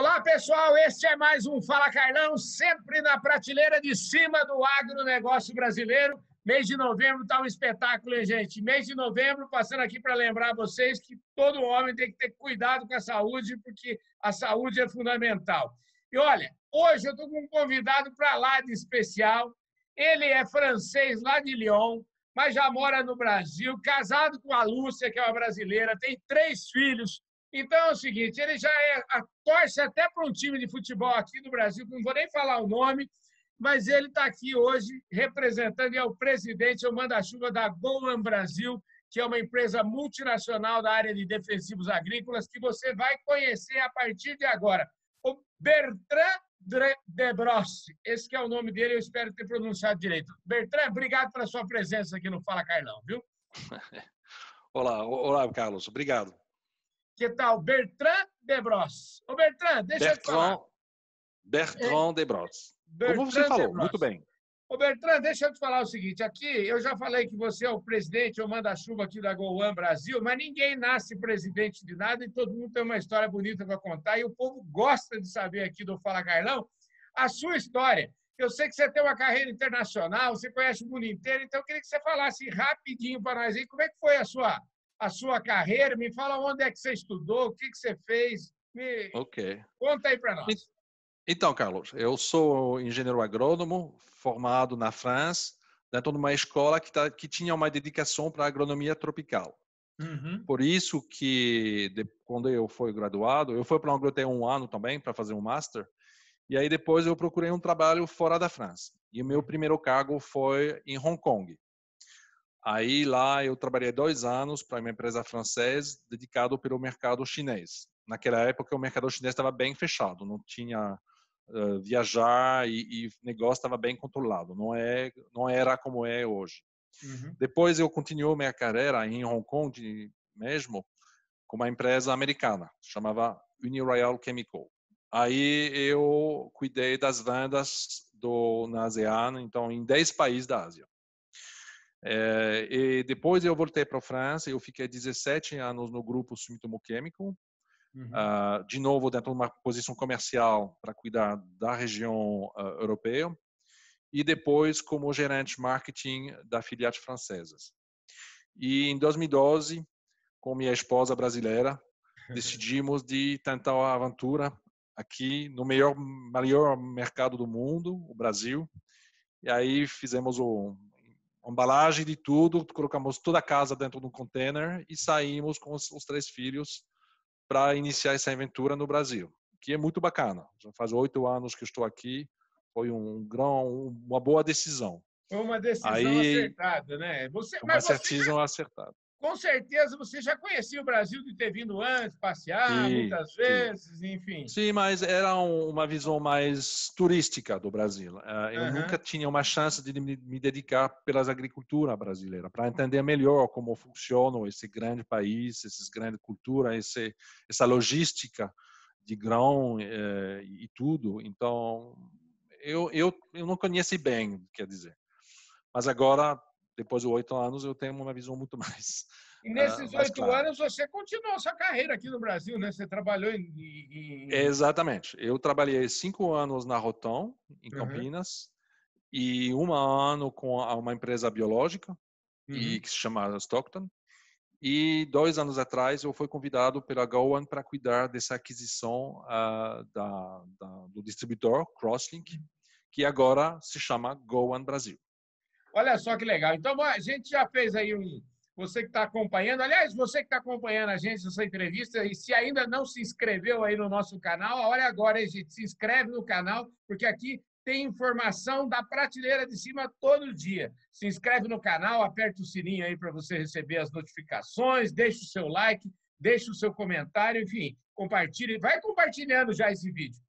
Olá, pessoal. Este é mais um Fala Carlão, sempre na prateleira de cima do agronegócio brasileiro. Mês de novembro está um espetáculo, hein, gente? Mês de novembro, passando aqui para lembrar vocês que todo homem tem que ter cuidado com a saúde, porque a saúde é fundamental. E olha, hoje eu estou com um convidado para lá de especial. Ele é francês lá de Lyon, mas já mora no Brasil, casado com a Lúcia, que é uma brasileira, tem três filhos, então é o seguinte, ele já é, a torce até para um time de futebol aqui do Brasil, que não vou nem falar o nome, mas ele está aqui hoje representando e é o presidente, é o manda-chuva da Golan Brasil, que é uma empresa multinacional da área de defensivos agrícolas, que você vai conhecer a partir de agora. O Bertrand Debrossi, esse é o nome dele, eu espero ter pronunciado direito. Bertrand, obrigado pela sua presença aqui no Fala Carlão, viu? Olá, olá, Carlos, obrigado que tal Bertrand Debros. Ô, Bertrand, deixa Bertrand, eu te falar. Bertrand Debros. Como você falou, muito bem. Ô, Bertrand, deixa eu te falar o seguinte. Aqui, eu já falei que você é o presidente, eu mando a chuva aqui da Goan Brasil, mas ninguém nasce presidente de nada e todo mundo tem uma história bonita para contar e o povo gosta de saber aqui do Fala Carlão a sua história. Eu sei que você tem uma carreira internacional, você conhece o mundo inteiro, então eu queria que você falasse rapidinho para nós aí como é que foi a sua a sua carreira, me fala onde é que você estudou, o que, que você fez. Me... Ok. Conta aí para nós. Então, Carlos, eu sou engenheiro agrônomo, formado na França, dentro de né, uma escola que, tá, que tinha uma dedicação para agronomia tropical. Uhum. Por isso que, de, quando eu fui graduado, eu fui para a Inglaterra um ano também para fazer um master, e aí depois eu procurei um trabalho fora da França. E o meu primeiro cargo foi em Hong Kong. Aí lá eu trabalhei dois anos para uma empresa francesa dedicado pelo mercado chinês. Naquela época o mercado chinês estava bem fechado, não tinha uh, viajar e, e negócio estava bem controlado. Não é, não era como é hoje. Uhum. Depois eu continuei minha carreira em Hong Kong mesmo com uma empresa americana, chamava Uniroyal Chemical. Aí eu cuidei das vendas do, na ASEAN, então em 10 países da Ásia. É, e depois eu voltei para a França, eu fiquei 17 anos no grupo Sumitomo Chemical, uhum. uh, de novo dentro de uma posição comercial para cuidar da região uh, europeia, e depois como gerente marketing da filiais francesas. E em 2012, com minha esposa brasileira, decidimos de tentar a aventura aqui no melhor, maior mercado do mundo, o Brasil. E aí fizemos o embalagem de tudo, colocamos toda a casa dentro de um container e saímos com os, os três filhos para iniciar essa aventura no Brasil, que é muito bacana. Já faz oito anos que estou aqui, foi um grão, uma boa decisão. Foi uma decisão Aí, acertada, né? Você, uma decisão você... acertada com certeza você já conhecia o Brasil de ter vindo antes, passear sim, muitas vezes, sim. enfim. Sim, mas era uma visão mais turística do Brasil. Eh, eu uhum. nunca tinha uma chance de me dedicar pelas agricultura brasileira, para entender melhor como funciona esse grande país, essas grandes culturas, esse, essa logística de grão eh, e tudo. Então, eu, eu, eu não conheci bem, quer dizer. Mas agora depois de oito anos eu tenho uma visão muito mais. E ah, nesses oito uh, anos você continuou sua carreira aqui no Brasil, né? Você trabalhou em. em... Exatamente. Eu trabalhei cinco anos na Roton, em uhum. Campinas, e um ano com uma empresa biológica, uhum. que se chama Stockton. E dois anos atrás eu fui convidado pela Gowan para cuidar dessa aquisição uh, da, da, do distribuidor Crosslink, uhum. que agora se chama Gowan Brasil. Olha só que legal. Então, a gente já fez aí um. Você que está acompanhando, aliás, você que está acompanhando a gente nessa entrevista, e se ainda não se inscreveu aí no nosso canal, olha agora, hein, gente, se inscreve no canal, porque aqui tem informação da prateleira de cima todo dia. Se inscreve no canal, aperta o sininho aí para você receber as notificações, deixa o seu like, deixa o seu comentário, enfim, compartilhe, vai compartilhando já esse vídeo.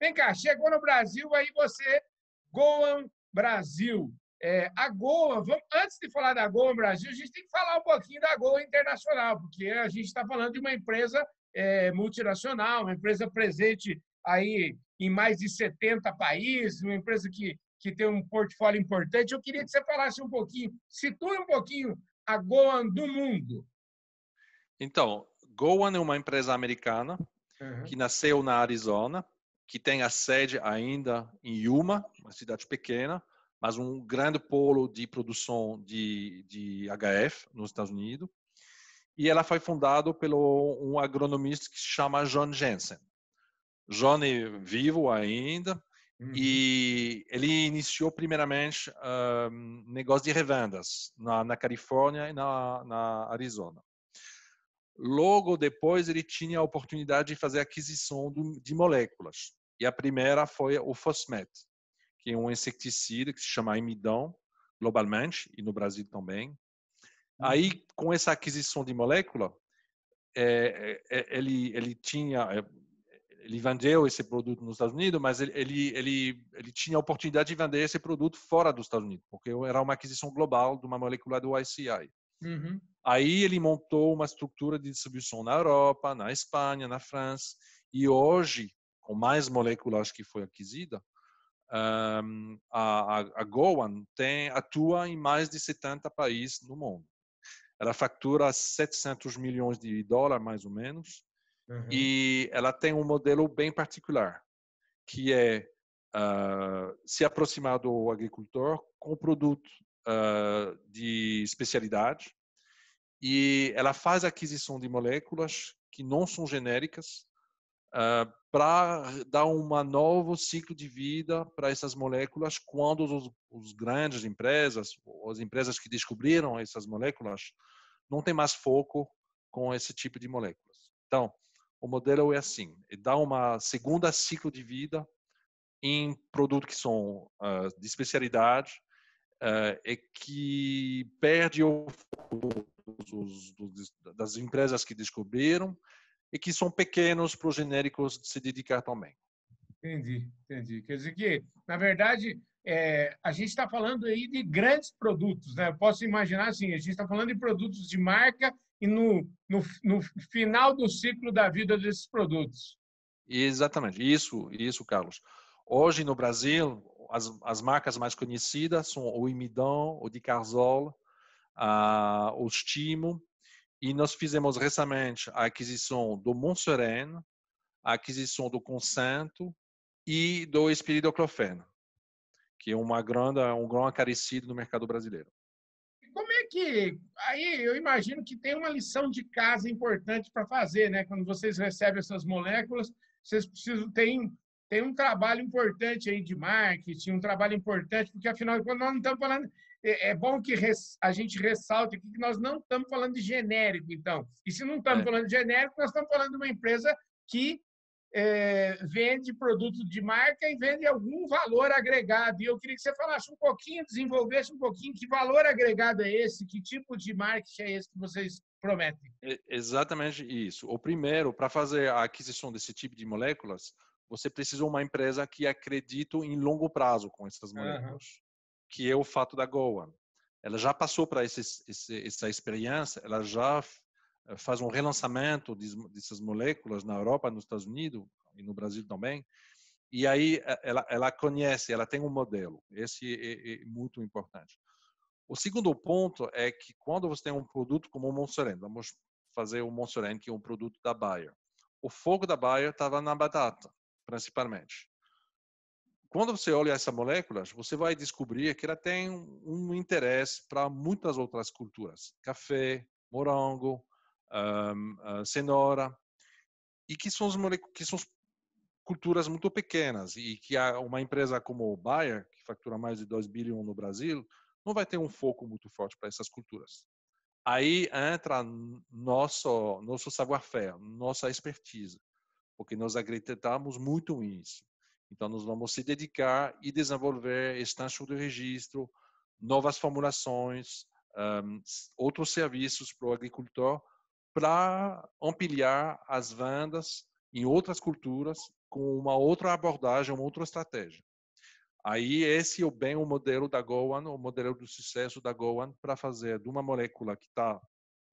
Vem cá, chegou no Brasil, aí você, Goan Brasil, é, a Goa, vamos, antes de falar da Goa Brasil, a gente tem que falar um pouquinho da Goa Internacional, porque a gente está falando de uma empresa é, multinacional, uma empresa presente aí em mais de 70 países, uma empresa que, que tem um portfólio importante. Eu queria que você falasse um pouquinho, situa um pouquinho a Goa do mundo. Então, Goa é uma empresa americana uhum. que nasceu na Arizona, que tem a sede ainda em Yuma, uma cidade pequena, mas um grande polo de produção de, de HF nos Estados Unidos. E ela foi fundada pelo um agronomista que se chama John Jensen. John é vivo ainda uhum. e ele iniciou primeiramente um negócio de revendas na, na Califórnia e na, na Arizona. Logo depois, ele tinha a oportunidade de fazer aquisição de moléculas. E a primeira foi o Fosmet, que é um inseticida que se chama imidão, globalmente, e no Brasil também. Uhum. Aí, com essa aquisição de molécula, é, é, é ele, ele tinha é, ele vendeu esse produto nos Estados Unidos, mas ele, ele, ele, ele, tinha a oportunidade de vender esse produto fora dos Estados Unidos, porque era uma aquisição global de uma molécula do ICI. Uhum. Aí ele montou uma estrutura de distribuição na Europa, na Espanha, na França, e hoje, com mais moléculas que foi aquisida, um, a, a tem, atua em mais de 70 países no mundo. Ela fatura 700 milhões de dólares, mais ou menos, uhum. e ela tem um modelo bem particular, que é uh, se aproximar do agricultor com produto uh, de especialidade, e ela faz aquisição de moléculas que não são genéricas, eh, para dar um novo ciclo de vida para essas moléculas quando os, os, grandes empresas, as empresas que descobriram essas moléculas, não tem mais foco com esse tipo de moléculas. Então, o modelo é assim, é dá uma segunda ciclo de vida em produtos que são uh, de especialidade, uh, é que perde o foco das empresas que descobriram e que são pequenos para os genéricos se dedicar também. Entendi, entendi. Quer dizer que, na verdade, é, a gente está falando aí de grandes produtos, né? Eu posso imaginar assim, a gente está falando de produtos de marca e no, no, no final do ciclo da vida desses produtos. Exatamente, isso, isso, Carlos. Hoje no Brasil, as, as marcas mais conhecidas são o Imidão, o Dicarbazol, o Stimo, e nós fizemos recentemente a aquisição do Monserene, a aquisição do Consento e do Espiridoclofeno, que é uma grande, um grão acarecido no mercado brasileiro. Como é que. Aí eu imagino que tem uma lição de casa importante para fazer, né? Quando vocês recebem essas moléculas, vocês precisam tem tem um trabalho importante aí de marketing, um trabalho importante, porque afinal de contas nós não estamos falando é, é bom que a gente ressalte aqui que nós não estamos falando de genérico, então. E se não estamos é. falando de genérico, nós estamos falando de uma empresa que é, vende produto de marca e vende algum valor agregado. E eu queria que você falasse um pouquinho, desenvolvesse um pouquinho que valor agregado é esse, que tipo de marketing é esse que vocês prometem. É exatamente isso. O primeiro, para fazer a aquisição desse tipo de moléculas, você precisa de uma empresa que acredite em longo prazo com essas moléculas. Uhum que é o fato da Goa. Ela já passou para essa experiência, ela já eh, faz um relançamento dessas moléculas na Europa, nos Estados Unidos e no Brasil também. E aí eh, ela, ela conhece, ela tem um modelo. Esse é, é, é, muito importante. O segundo ponto é que quando você tem um produto como o Monserene, vamos fazer o Monserene, que é um produto da Bayer. O foco da Bayer estava na batata, principalmente quando você olha essa molécula, você vai descobrir que ela tem um, interesse para muitas outras culturas: café, morango, um, cenoura, e que são, que são, culturas muito pequenas e que uma empresa como o Bayer, que fatura mais de 2 bilhões no Brasil, não vai ter um foco muito forte para essas culturas. Aí entra nosso nosso savoir-faire, nossa expertise, porque nós acreditamos muito nisso. Então, nós vamos se dedicar e desenvolver extensão de registro, novas formulações, um, outros serviços para o agricultor para ampliar as vendas em outras culturas com uma outra abordagem, uma outra estratégia. Aí esse é bem o modelo da Goan, o modelo do sucesso da Goan para fazer de uma molécula que está,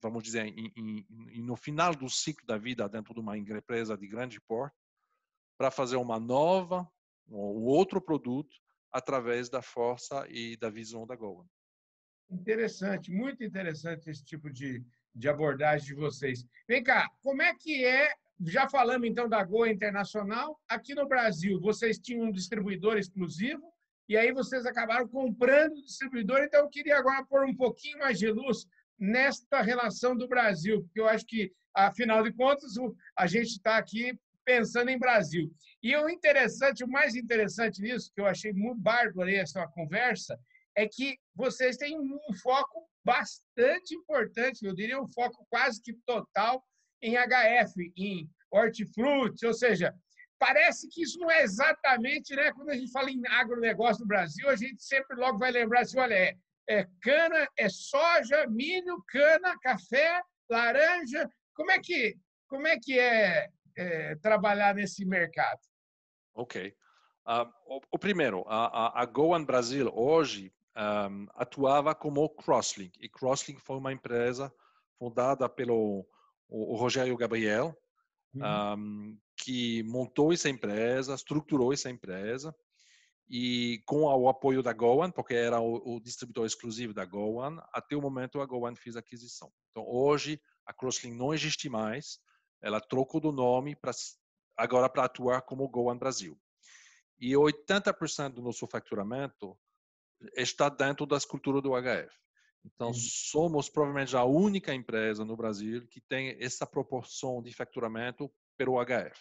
vamos dizer, em, em, no final do ciclo da vida dentro de uma empresa de grande porte, para fazer uma nova, um outro produto através da força e da visão da Goa. Interessante, muito interessante esse tipo de, de abordagem de vocês. Vem cá, como é que é? Já falamos então da Goa Internacional. Aqui no Brasil, vocês tinham um distribuidor exclusivo e aí vocês acabaram comprando o distribuidor. Então, eu queria agora pôr um pouquinho mais de luz nesta relação do Brasil, porque eu acho que, afinal de contas, a gente está aqui pensando em Brasil. E o interessante, o mais interessante nisso, que eu achei muito bárbaro essa conversa, é que vocês têm um foco bastante importante, eu diria um foco quase que total em HF, em hortifruti, ou seja, parece que isso não é exatamente, né? Quando a gente fala em agronegócio no Brasil, a gente sempre logo vai lembrar assim, olha, é, é cana, é soja, milho, cana, café, laranja. Como é que como é que é é, trabalhar nesse mercado? Ok. Ah, o, o, primeiro, a, a, a Goan Brasil hoje um, ah, atuava como Crosslink. E Crosslink foi uma empresa fundada pelo o, o Rogério Gabriel, uhum. um, ah, que montou essa empresa, estruturou essa empresa, e com o apoio da Goan, porque era o, o distribuidor exclusivo da Goan, até o momento a Goan fez a aquisição. Então, hoje, a Crosslink não existe mais. Ela trocou do nome para agora para atuar como Goan Brasil. E 80% do nosso faturamento está dentro das culturas do HF. Então, uhum. somos provavelmente a única empresa no Brasil que tem essa proporção de faturamento pelo HF.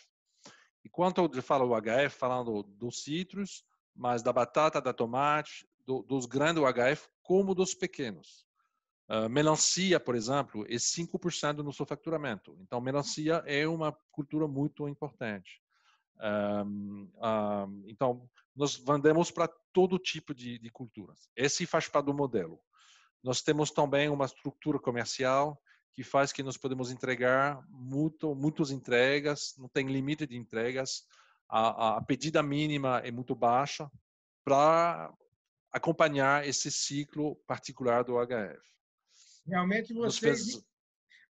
E quando eu falo HF, falando dos citros, mas da batata, da tomate, do, dos grandes HF, como dos pequenos. Ah, melancia, por exemplo, é 5% do seu faturamento. Então, melancia é uma cultura muito importante. Um, ah, um, ah, então, nós vendemos para todo tipo de, de, culturas. Esse faz parte do modelo. Nós temos também uma estrutura comercial que faz que nós podemos entregar muito, muitas entregas, não tem limite de entregas, a, a pedida mínima é muito baixa para acompanhar esse ciclo particular do HF. Realmente vocês,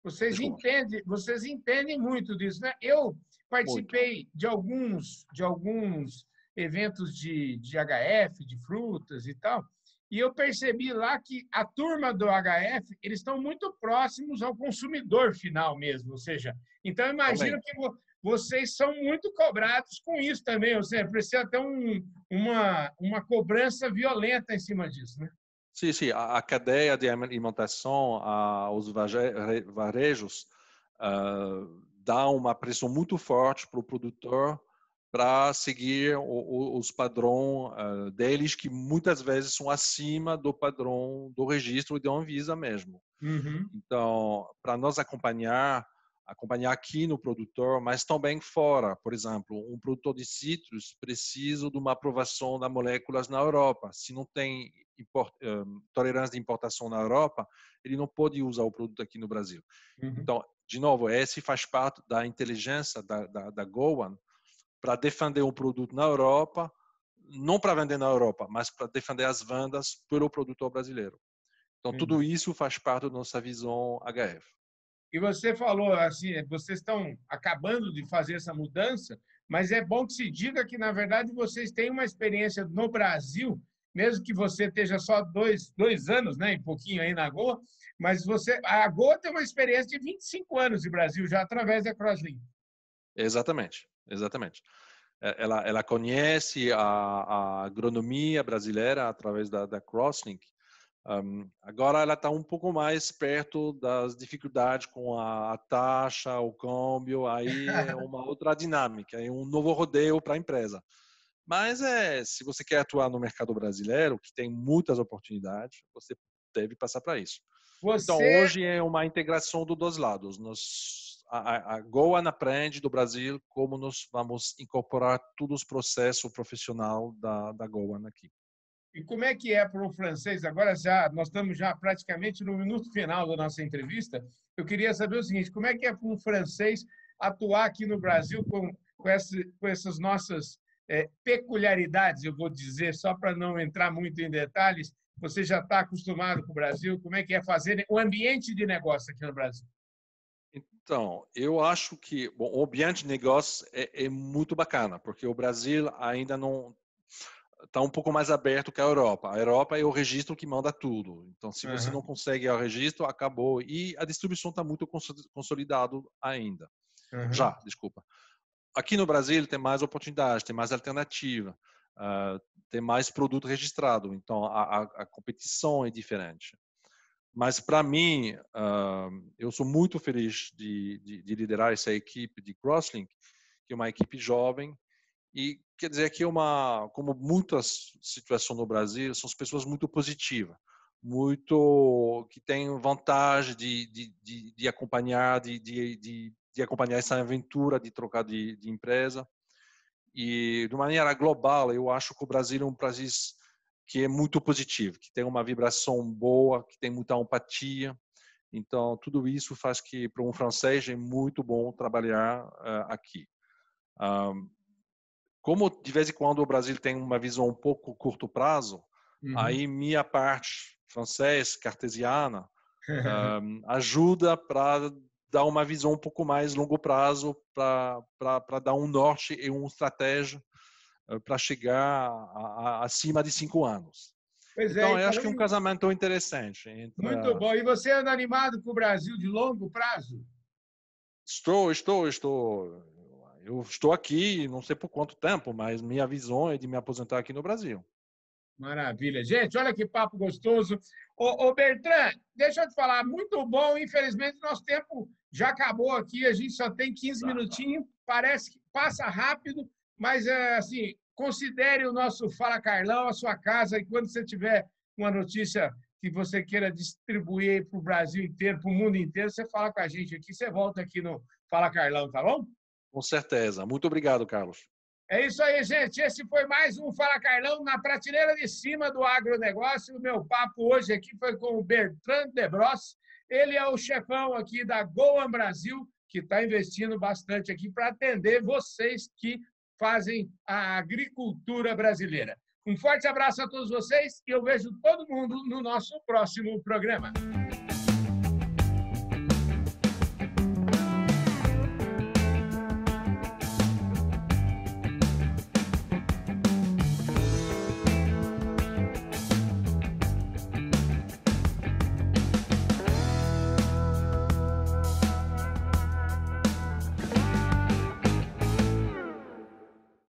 vocês, entendem, vocês entendem muito disso. Né? Eu participei muito. de alguns, de alguns eventos de, de HF, de frutas e tal, e eu percebi lá que a turma do HF, eles estão muito próximos ao consumidor final mesmo, ou seja, então imagino que vocês são muito cobrados com isso também, ou seja, precisa ter um, uma, uma cobrança violenta em cima disso, né? Sim, sim. A, a cadeia de alimentação aos varejos uh, dá uma pressão muito forte para o produtor para seguir o, o, os padrões uh, ah, deles, que muitas vezes são acima do padrão do registro de Anvisa mesmo. Uhum. Então, para nós acompanhar, acompanhar aqui no produtor, mas também fora. Por exemplo, um produtor de citros precisa de uma aprovação das moléculas na Europa. Se não tem import, um, tolerância de importação na Europa, ele não pode usar o produto aqui no Brasil. Uhum. Então, de novo, esse faz parte da inteligência da, da, da para defender o produto na Europa, não para vender na Europa, mas para defender as vendas pelo produtor brasileiro. Então, uhum. tudo isso faz parte da nossa visão HF. E você falou assim, é, vocês estão acabando de fazer essa mudança, mas é bom que se diga que, na verdade, vocês têm uma experiência no Brasil mesmo que você esteja só dois, dois anos, né, um pouquinho aí na Goa, mas você, a Goa tem uma experiência de 25 anos de Brasil já através da CrossLink. Exatamente, exatamente. É, ela, ela conhece a, a agronomia brasileira através da, da CrossLink. Um, agora ela está um pouco mais perto das dificuldades com a, a taxa, o câmbio, aí é uma outra dinâmica, é um novo rodeio para a empresa. Mas é, se você quer atuar no mercado brasileiro, que tem muitas oportunidades, você deve passar para isso. Então, você... Então, hoje é uma integração dos dois lados. Nós, a, a Goa aprende do Brasil como nós vamos incorporar todos os processos profissional da, da Goa aqui. E como é que é para um francês? Agora já nós estamos já praticamente no minuto final da nossa entrevista. Eu queria saber o seguinte: como é que é para um francês atuar aqui no Brasil com, com, esse, com essas nossas é, peculiaridades, eu vou dizer, só para não entrar muito em detalhes, você já está acostumado com o Brasil, como é que é fazer o ambiente de negócio aqui no Brasil? Então, eu acho que bom, o ambiente de negócio é, é muito bacana, porque o Brasil ainda não está um pouco mais aberto que a Europa. A Europa é o registro que manda tudo. Então, se você uhum. não consegue o registro, acabou. E a distribuição está muito consolidado ainda. Uhum. Já, desculpa aqui no Brasil tem mais oportunidade, tem mais alternativa, uh, tem mais produto registrado, então a, a, a competição é diferente. Mas para mim, uh, eu sou muito feliz de, de, de, liderar essa equipe de Crosslink, que é uma equipe jovem e quer dizer que é uma, como muitas situações no Brasil, são as pessoas muito positivas, muito que têm vantagem de, de, de, de acompanhar, de, de, de de acompanhar essa aventura de trocar de, de empresa. E de maneira global, eu acho que o Brasil é um país que é muito positivo, que tem uma vibração boa, que tem muita empatia. Então, tudo isso faz que para um francês é muito bom trabalhar uh, aqui. Um, como de vez em quando o Brasil tem uma visão um pouco curto prazo, uhum. aí minha parte francês, cartesiana, um, ajuda para dar uma visão um pouco mais longo prazo para pra, pra dar um norte e uma estratégia eh, para chegar a, a, acima de cinco anos. Pois é, então, é, eu acho que é um casamento interessante. Entre... Muito bom. E você anda animado com o Brasil de longo prazo? Estou, estou, estou. Eu estou aqui, não sei por quanto tempo, mas minha visão é de me aposentar aqui no Brasil. Maravilha. Gente, olha que papo gostoso. Ô, ô Bertrand, deixa eu te falar, muito bom. Infelizmente, nosso tempo já acabou aqui, a gente só tem 15 minutinhos. Parece que passa rápido, mas eh, assim, considere o nosso Fala Carlão, a sua casa, e quando você tiver uma notícia que você queira distribuir para o Brasil inteiro, para o mundo inteiro, você fala com a gente aqui, você volta aqui no Fala Carlão, tá bom? Com certeza. Muito obrigado, Carlos. É isso aí, gente. Esse foi mais um Fala Carlão na prateleira de cima do agronegócio. O meu papo hoje aqui foi com o Bertrand Debros, ele é o chefão aqui da Goan Brasil, que está investindo bastante aqui para atender vocês que fazem a agricultura brasileira. Um forte abraço a todos vocês e eu vejo todo mundo no nosso próximo programa.